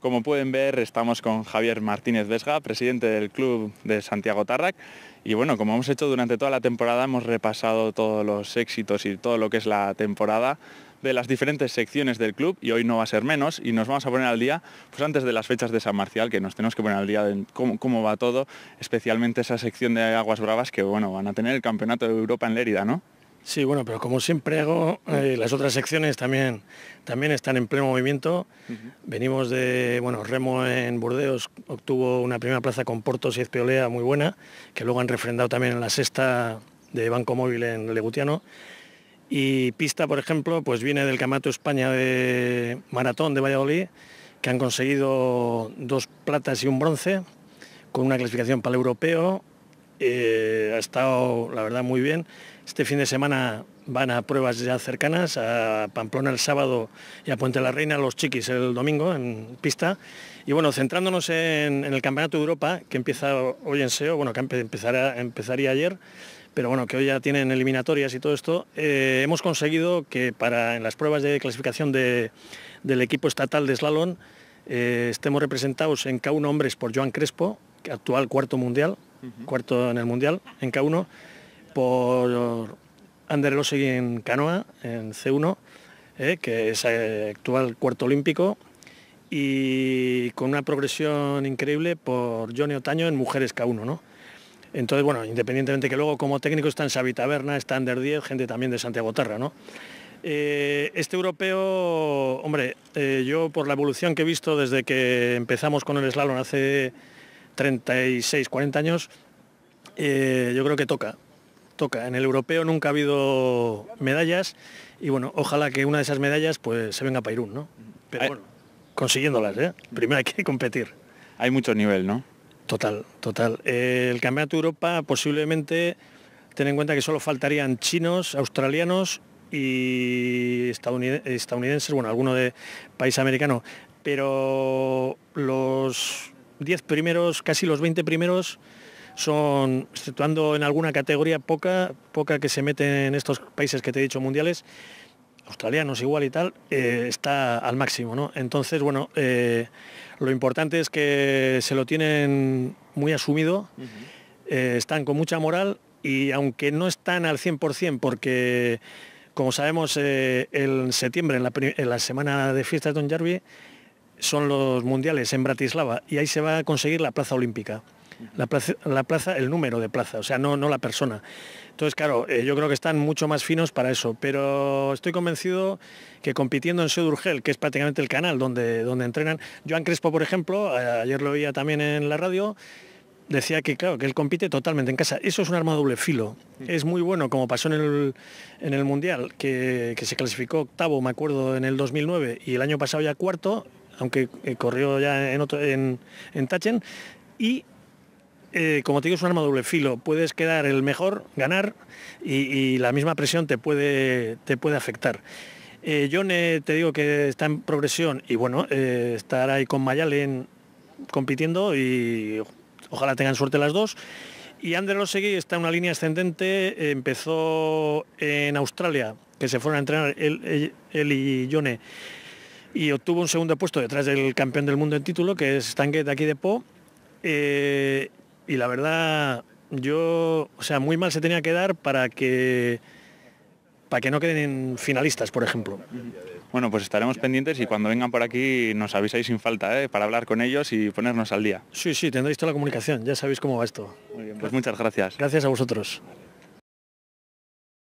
Como pueden ver, estamos con Javier Martínez Vesga, presidente del club de Santiago Tarrac. Y bueno, como hemos hecho durante toda la temporada, hemos repasado todos los éxitos y todo lo que es la temporada de las diferentes secciones del club y hoy no va a ser menos y nos vamos a poner al día pues antes de las fechas de San Marcial que nos tenemos que poner al día de cómo, cómo va todo, especialmente esa sección de Aguas Bravas que bueno, van a tener el campeonato de Europa en Lérida, ¿no? Sí, bueno, pero como siempre hago, eh, las otras secciones también, también están en pleno movimiento. Venimos de, bueno, Remo en Burdeos obtuvo una primera plaza con Portos y Espeolea, muy buena, que luego han refrendado también en la sexta de Banco Móvil en Legutiano. Y Pista, por ejemplo, pues viene del Camato España de Maratón de Valladolid, que han conseguido dos platas y un bronce, con una clasificación para el europeo, eh, ha estado, la verdad, muy bien. Este fin de semana van a pruebas ya cercanas, a Pamplona el sábado y a Puente la Reina los chiquis el domingo en pista. Y bueno, centrándonos en, el Campeonato de Europa, que empieza hoy en SEO, bueno, que empezaría ayer, pero bueno, que hoy ya tienen eliminatorias y todo esto, eh, hemos conseguido que para en las pruebas de clasificación del equipo estatal de slalom eh, estemos representados en K1 hombres por Joan Crespo, actual cuarto mundial, cuarto en el Mundial, en K1, por Ander Lossi en canoa, en C1, eh, que es eh, actual cuarto olímpico, y con una progresión increíble por Johnny Otaño en mujeres K1, ¿no? Entonces, bueno, independientemente que luego como técnico está en Taberna, está Ander 10, gente también de Santiago Terra, ¿no? Eh, este europeo, hombre, yo por la evolución que he visto desde que empezamos con el slalom hace 36, 40 años, eh, yo creo que toca. Toca. En el europeo nunca ha habido medallas y bueno, ojalá que una de esas medallas pues se venga a Irún, ¿no? Pero bueno, consiguiéndolas, ¿eh? Primero hay que competir. Hay mucho nivel, ¿no? Total, total. el Campeonato de Europa posiblemente, ten en cuenta que solo faltarían chinos, australianos y estadounidenses, bueno, alguno de país americano, pero los 10 primeros, casi los 20 primeros, son, situando en alguna categoría poca, poca que se mete en estos países que te he dicho mundiales, australianos igual y tal, eh, está al máximo. Entonces, bueno, eh, lo importante es que se lo tienen muy asumido, eh, están con mucha moral y aunque no están al 100% porque, como sabemos, en septiembre, en la, en la semana de fiestas de Don Jarvi, son los mundiales en Bratislava y ahí se va a conseguir la plaza olímpica. La plaza, el número de plaza, o sea, no, no la persona. Entonces, claro, eh, yo creo que están mucho más finos para eso, pero estoy convencido que compitiendo en Sudurgel... que es prácticamente el canal donde, donde entrenan, Joan Crespo, por ejemplo, eh, ayer lo oía también en la radio, decía que claro, que él compite totalmente en casa. Eso es un arma doble filo. Es muy bueno, como pasó en el, en el Mundial, que, que, se clasificó octavo, me acuerdo, en el 2009, y el año pasado ya cuarto, aunque eh, corrió ya en, otro, Tachen. Y eh, como te digo, es un arma doble filo. Puedes quedar el mejor, ganar y, la misma presión te puede, te puede afectar. Eh, te digo que está en progresión y bueno, eh, estará ahí con Mayalen compitiendo y ojalá tengan suerte las dos. Y Lo seguí, está en una línea ascendente, empezó en Australia, que se fueron a entrenar él, él y Johnny y obtuvo un segundo puesto detrás del campeón del mundo en título, que es Stanguet de aquí de Po. Eh, y la verdad, yo, o sea, muy mal se tenía que dar para que para que no queden finalistas, por ejemplo. Bueno, pues estaremos pendientes y cuando vengan por aquí nos avisáis sin falta, ¿eh? para hablar con ellos y ponernos al día. Sí, sí, tendréis toda la comunicación, ya sabéis cómo va esto. pues muchas gracias. Gracias a vosotros.